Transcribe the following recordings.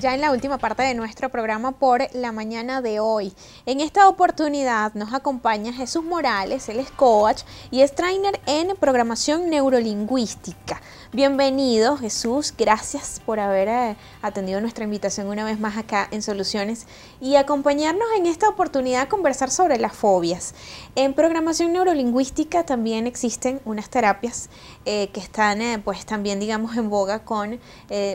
ya en la última parte de nuestro programa por la mañana de hoy. En esta oportunidad nos acompaña Jesús Morales, él es coach y es trainer en programación neurolingüística. Bienvenido Jesús, gracias por haber eh, atendido nuestra invitación una vez más acá en Soluciones y acompañarnos en esta oportunidad a conversar sobre las fobias. En programación neurolingüística también existen unas terapias eh, que están eh, pues también digamos en boga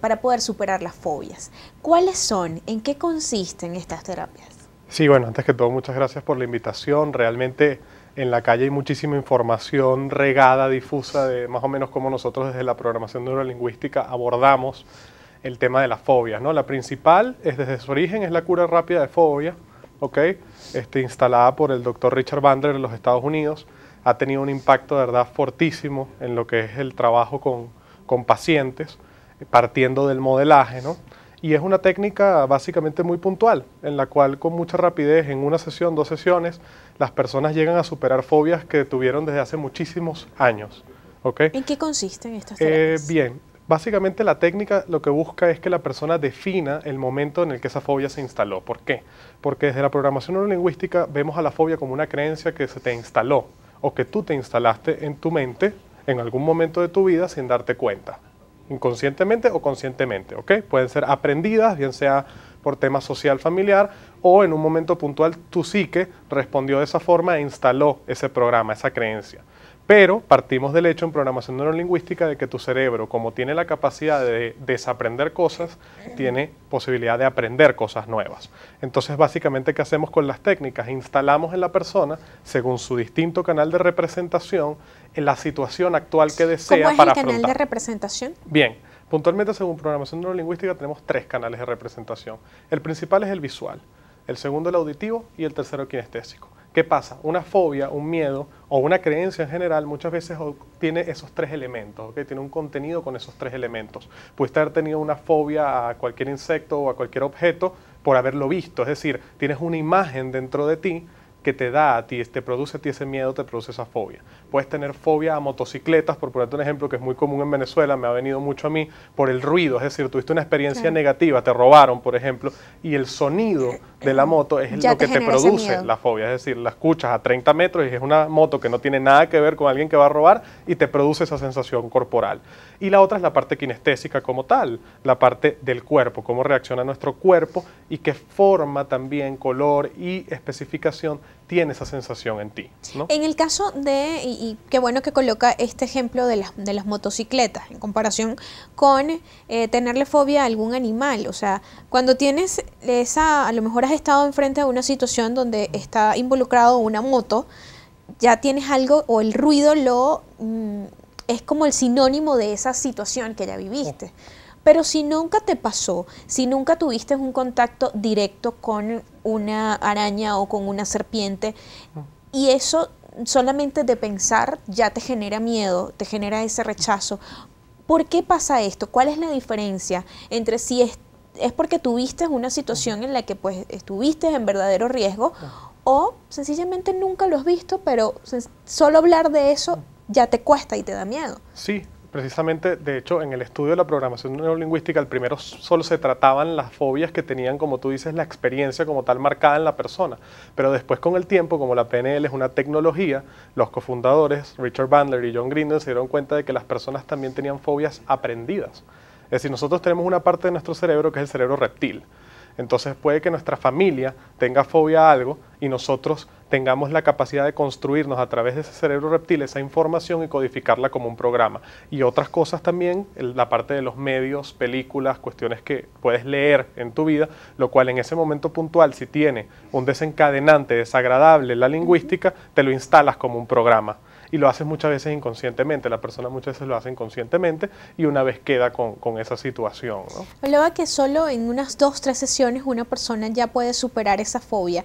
para poder superar las fobias. ¿Cuáles son? ¿En qué consisten estas terapias? Sí, bueno, antes que todo, muchas gracias por la invitación. Realmente en la calle hay muchísima información regada, difusa, de más o menos cómo nosotros desde la programación neurolingüística abordamos el tema de las fobias. ¿no? La principal, es desde su origen, es la cura rápida de fobia, ¿okay? este, instalada por el doctor Richard Bandler en los Estados Unidos. Ha tenido un impacto de verdad fortísimo en lo que es el trabajo con, con pacientes, partiendo del modelaje. ¿no? Y es una técnica básicamente muy puntual, en la cual con mucha rapidez, en una sesión, dos sesiones, las personas llegan a superar fobias que tuvieron desde hace muchísimos años. ¿En qué consisten estas eh, técnicas? bien, básicamente la técnica lo que busca es que la persona defina el momento en el que esa fobia se instaló. ¿Por qué? Porque desde la programación neurolingüística vemos a la fobia como una creencia que se te instaló o que tú te instalaste en tu mente en algún momento de tu vida sin darte cuenta inconscientemente o conscientemente, ¿ok? Pueden ser aprendidas, bien sea por tema social familiar o en un momento puntual tu psique respondió de esa forma e instaló ese programa, esa creencia. Pero partimos del hecho en programación neurolingüística de que tu cerebro, como tiene la capacidad de desaprender cosas, tiene posibilidad de aprender cosas nuevas. Entonces, básicamente, ¿qué hacemos con las técnicas? Instalamos en la persona, según su distinto canal de representación, en la situación actual que desea ¿Cómo es el canal de representación? Bien. Puntualmente, según programación neurolingüística, tenemos tres canales de representación. El principal es el visual, el segundo el auditivo y el tercero el kinestésico. ¿Qué pasa? Una fobia, un miedo o una creencia en general muchas veces tiene esos tres elementos, tiene un contenido con esos tres elementos. Puede haber tenido una fobia a cualquier insecto o a cualquier objeto por haberlo visto, es decir, tienes una imagen dentro de ti que te da a ti, te produce a ti ese miedo, te produce esa fobia. Puedes tener fobia a motocicletas, por ponerte un ejemplo que es muy común en Venezuela, me ha venido mucho a mí, por el ruido, es decir, tuviste una experiencia negativa, te robaron, por ejemplo, y el sonido de la moto es lo que te produce la fobia, es decir, la escuchas a 30 metros y es una moto que no tiene nada que ver con alguien que va a robar y te produce esa sensación corporal. Y la otra es la parte kinestésica como tal, la parte del cuerpo, cómo reacciona nuestro cuerpo y qué forma también, color y especificación tiene esa sensación en ti. En el caso de, y, qué bueno que coloca este ejemplo de las, de las motocicletas en comparación con eh, tenerle fobia a algún animal, o sea, cuando tienes esa, a lo mejor has estado enfrente a una situación donde está involucrado una moto, ya tienes algo o el ruido lo... Mm, es como el sinónimo de esa situación que ya viviste. Oh. Pero si nunca te pasó, si nunca tuviste un contacto directo con una araña o con una serpiente, y eso solamente de pensar ya te genera miedo, te genera ese rechazo. ¿Por qué pasa esto? ¿Cuál es la diferencia entre si es, porque tuviste una situación en la que pues estuviste en verdadero riesgo o sencillamente nunca lo has visto, pero solo hablar de eso ya te cuesta y te da miedo? Sí, precisamente, de hecho, en el estudio de la programación neurolingüística, el primero solo se trataban las fobias que tenían, como tú dices, la experiencia como tal marcada en la persona. Pero después, con el tiempo, como la PNL es una tecnología, los cofundadores Richard Bandler y John Grinden se dieron cuenta de que las personas también tenían fobias aprendidas. Es decir, nosotros tenemos una parte de nuestro cerebro que es el cerebro reptil. Entonces puede que nuestra familia tenga fobia a algo y nosotros tengamos la capacidad de construirnos a través de ese cerebro reptil esa información y codificarla como un programa. Y otras cosas también, la parte de los medios, películas, cuestiones que puedes leer en tu vida, lo cual en ese momento puntual, si tiene un desencadenante desagradable la lingüística, te lo instalas como un programa y lo haces muchas veces inconscientemente, la persona muchas veces lo hace inconscientemente y una vez queda con, esa situación. Hablaba que solo en unas dos, tres sesiones una persona ya puede superar esa fobia.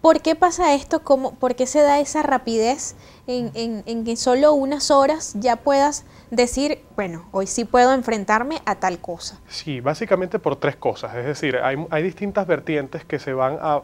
¿Por qué pasa esto? ¿Cómo, ¿Por qué se da esa rapidez en, que solo unas horas ya puedas decir, bueno, hoy sí puedo enfrentarme a tal cosa? Sí, básicamente por tres cosas. Es decir, hay, hay distintas vertientes que se van a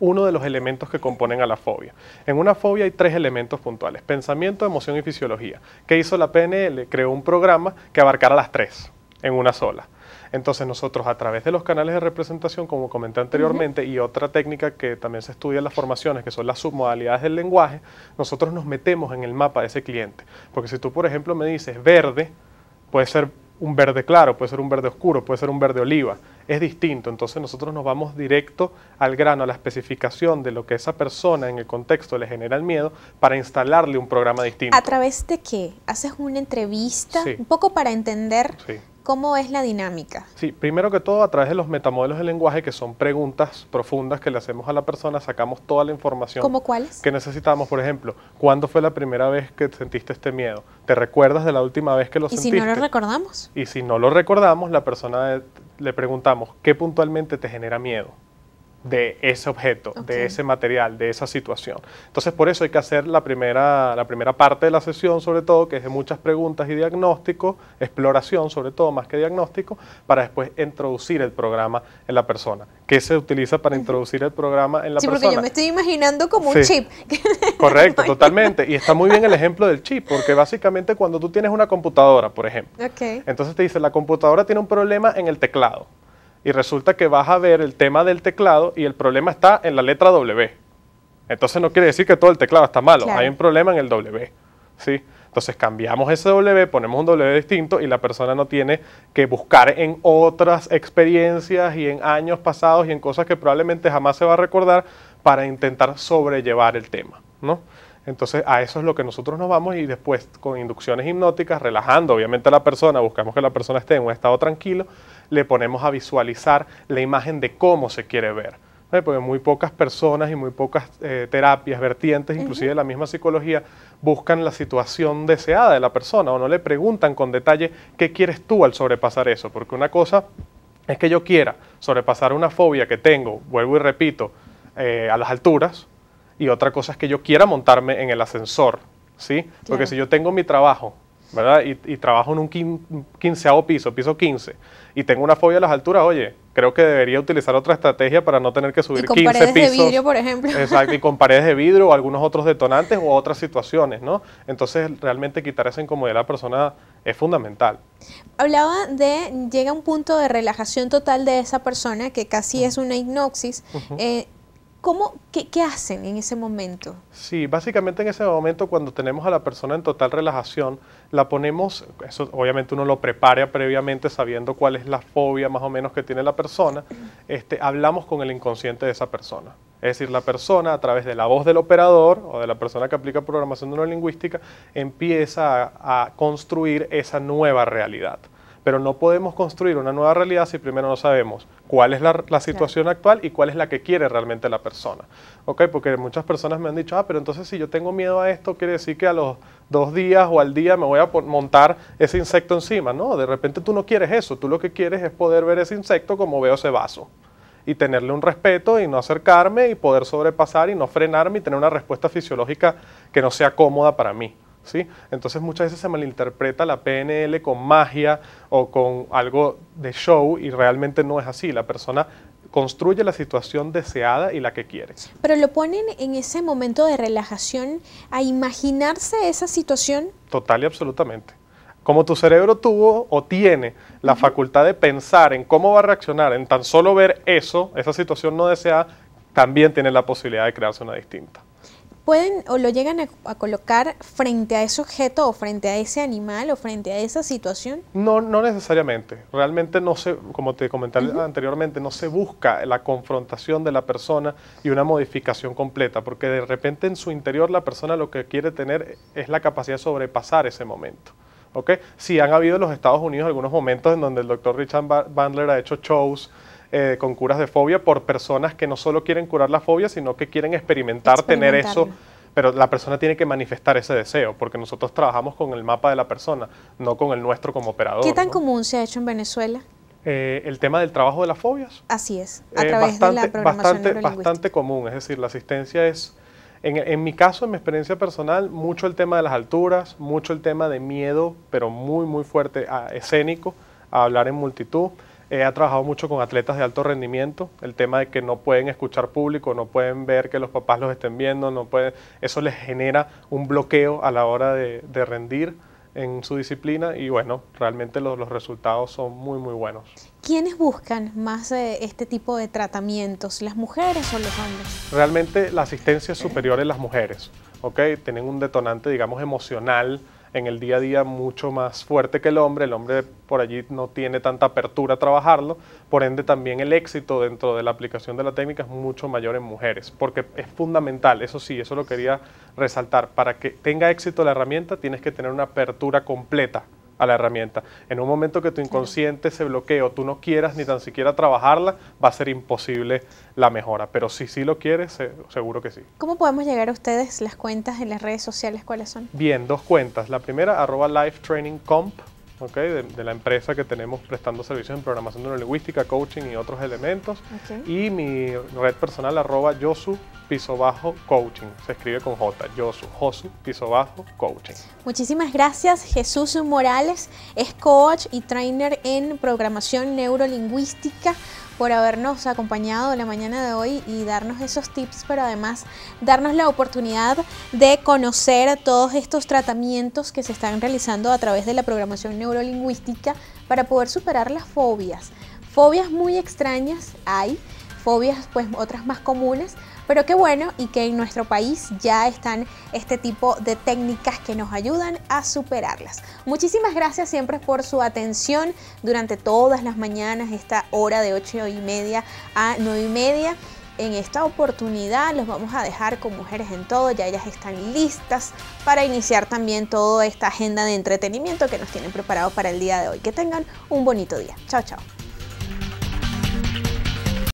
uno de los elementos que componen a la fobia. En una fobia hay tres elementos puntuales, pensamiento, emoción y fisiología. ¿Qué hizo la PNL? Creó un programa que abarcara las tres en una sola. Entonces nosotros a través de los canales de representación, como comenté anteriormente, y otra técnica que también se estudia en las formaciones, que son las submodalidades del lenguaje, nosotros nos metemos en el mapa de ese cliente. Porque si tú, por ejemplo, me dices verde, puede ser un verde claro, puede ser un verde oscuro, puede ser un verde oliva, es distinto. Entonces nosotros nos vamos directo al grano, a la especificación de lo que esa persona en el contexto le genera el miedo para instalarle un programa distinto. ¿A través de qué? ¿Haces una entrevista? Un poco para entender ¿Cómo es la dinámica? Sí, primero que todo, a través de los metamodelos del lenguaje, que son preguntas profundas que le hacemos a la persona, sacamos toda la información. ¿Cómo cuáles? Que necesitamos, por ejemplo, ¿cuándo fue la primera vez que sentiste este miedo? ¿Te recuerdas de la última vez que lo sentiste? ¿Y si no lo recordamos? Y si no lo recordamos, la persona eh, le preguntamos, ¿qué puntualmente te genera miedo? de ese objeto, de ese material, de esa situación. Entonces, por eso hay que hacer la primera, la primera parte de la sesión, sobre todo, que es de muchas preguntas y diagnóstico, exploración, sobre todo, más que diagnóstico, para después introducir el programa en la persona. ¿Qué se utiliza para introducir el programa en la persona? Sí, porque yo me estoy imaginando como un chip. Correcto, totalmente. Y está muy bien el ejemplo del chip, porque básicamente cuando tú tienes una computadora, por ejemplo, entonces te dice, la computadora tiene un problema en el teclado y resulta que vas a ver el tema del teclado y el problema está en la letra W. Entonces no quiere decir que todo el teclado está malo, hay un problema en el W. ¿sí? Entonces cambiamos ese W, ponemos un W distinto y la persona no tiene que buscar en otras experiencias y en años pasados y en cosas que probablemente jamás se va a recordar para intentar sobrellevar el tema. ¿no? Entonces a eso es lo que nosotros nos vamos y después con inducciones hipnóticas, relajando obviamente a la persona, buscamos que la persona esté en un estado tranquilo, le ponemos a visualizar la imagen de cómo se quiere ver. Porque muy pocas personas y muy pocas eh, terapias, vertientes, inclusive de la misma psicología, buscan la situación deseada de la persona o no le preguntan con detalle qué quieres tú al sobrepasar eso. Porque una cosa es que yo quiera sobrepasar una fobia que tengo, vuelvo y repito, eh, a las alturas, y otra cosa es que yo quiera montarme en el ascensor, ¿sí? Porque si yo tengo mi trabajo, ¿verdad? Y, trabajo en un quinceavo piso, piso 15, y tengo una fobia a las alturas, oye, creo que debería utilizar otra estrategia para no tener que subir y con paredes de vidrio, por ejemplo. Exacto, y con paredes de vidrio o algunos otros detonantes o otras situaciones, ¿no? Entonces, realmente quitar esa incomodidad a la persona es fundamental. Hablaba de, llega un punto de relajación total de esa persona que casi es una hipnosis qué, hacen en ese momento? Sí, básicamente en ese momento cuando tenemos a la persona en total relajación, la ponemos, obviamente uno lo prepara previamente sabiendo cuál es la fobia más o menos que tiene la persona, este, hablamos con el inconsciente de esa persona. Es decir, la persona a través de la voz del operador o de la persona que aplica programación neurolingüística empieza a construir esa nueva realidad pero no podemos construir una nueva realidad si primero no sabemos cuál es la, situación actual y cuál es la que quiere realmente la persona. ¿Ok? Porque muchas personas me han dicho, ah, pero entonces si yo tengo miedo a esto, quiere decir que a los dos días o al día me voy a montar ese insecto encima. No, de repente tú no quieres eso, tú lo que quieres es poder ver ese insecto como veo ese vaso y tenerle un respeto y no acercarme y poder sobrepasar y no frenarme y tener una respuesta fisiológica que no sea cómoda para mí. Entonces muchas veces se malinterpreta la PNL con magia o con algo de show y realmente no es así. La persona construye la situación deseada y la que quiere. Pero lo ponen en ese momento de relajación a imaginarse esa situación. Total y absolutamente. Como tu cerebro tuvo o tiene la facultad de pensar en cómo va a reaccionar, en tan solo ver eso, esa situación no deseada, también tiene la posibilidad de crearse una distinta pueden o lo llegan a, colocar frente a ese objeto o frente a ese animal o frente a esa situación? No, no necesariamente. Realmente no se, como te comenté anteriormente, no se busca la confrontación de la persona y una modificación completa, porque de repente en su interior la persona lo que quiere tener es la capacidad de sobrepasar ese momento. ¿okay? Sí han habido en los Estados Unidos algunos momentos en donde el doctor Richard Bandler ha hecho shows eh, con curas de fobia por personas que no solo quieren curar la fobia, sino que quieren experimentar, tener eso. Pero la persona tiene que manifestar ese deseo, porque nosotros trabajamos con el mapa de la persona, no con el nuestro como operador. ¿Qué tan común se ha hecho en Venezuela? Eh, el tema del trabajo de las fobias. Así es, a eh, través bastante, de la programación bastante, bastante común, es decir, la asistencia es, en, mi caso, en mi experiencia personal, mucho el tema de las alturas, mucho el tema de miedo, pero muy, muy fuerte, escénico, a hablar en multitud. Eh, ha trabajado mucho con atletas de alto rendimiento, el tema de que no pueden escuchar público, no pueden ver que los papás los estén viendo, no pueden, eso les genera un bloqueo a la hora de, rendir en su disciplina y bueno, realmente los, resultados son muy muy buenos. ¿Quiénes buscan más eh, este tipo de tratamientos, las mujeres o los hombres? Realmente la asistencia es superior en las mujeres, Tienen un detonante digamos emocional en el día a día mucho más fuerte que el hombre, el hombre por allí no tiene tanta apertura a trabajarlo, por ende también el éxito dentro de la aplicación de la técnica es mucho mayor en mujeres, porque es fundamental, eso sí, eso lo quería resaltar, para que tenga éxito la herramienta tienes que tener una apertura completa a la herramienta. En un momento que tu inconsciente se bloquee o tú no quieras ni tan siquiera trabajarla, va a ser imposible la mejora. Pero si sí lo quieres, seguro que sí. ¿Cómo podemos llegar a ustedes las cuentas en las redes sociales? ¿Cuáles son? Bien, dos cuentas. La primera, arroba live training comp Okay, de, la empresa que tenemos prestando servicios en programación neurolingüística, coaching y otros elementos. Y mi red personal arroba yosu piso bajo coaching. Se escribe con J, yosu, josu piso bajo coaching. Muchísimas gracias. Jesús Morales es coach y trainer en programación neurolingüística por habernos acompañado la mañana de hoy y darnos esos tips, pero además darnos la oportunidad de conocer todos estos tratamientos que se están realizando a través de la programación neurolingüística para poder superar las fobias. Fobias muy extrañas hay, fobias pues otras más comunes, pero qué bueno y que en nuestro país ya están este tipo de técnicas que nos ayudan a superarlas. Muchísimas gracias siempre por su atención durante todas las mañanas, esta hora de 8 y media a 9 y media. En esta oportunidad los vamos a dejar con Mujeres en Todo, ya ellas están listas para iniciar también toda esta agenda de entretenimiento que nos tienen preparado para el día de hoy. Que tengan un bonito día. Chao, chao.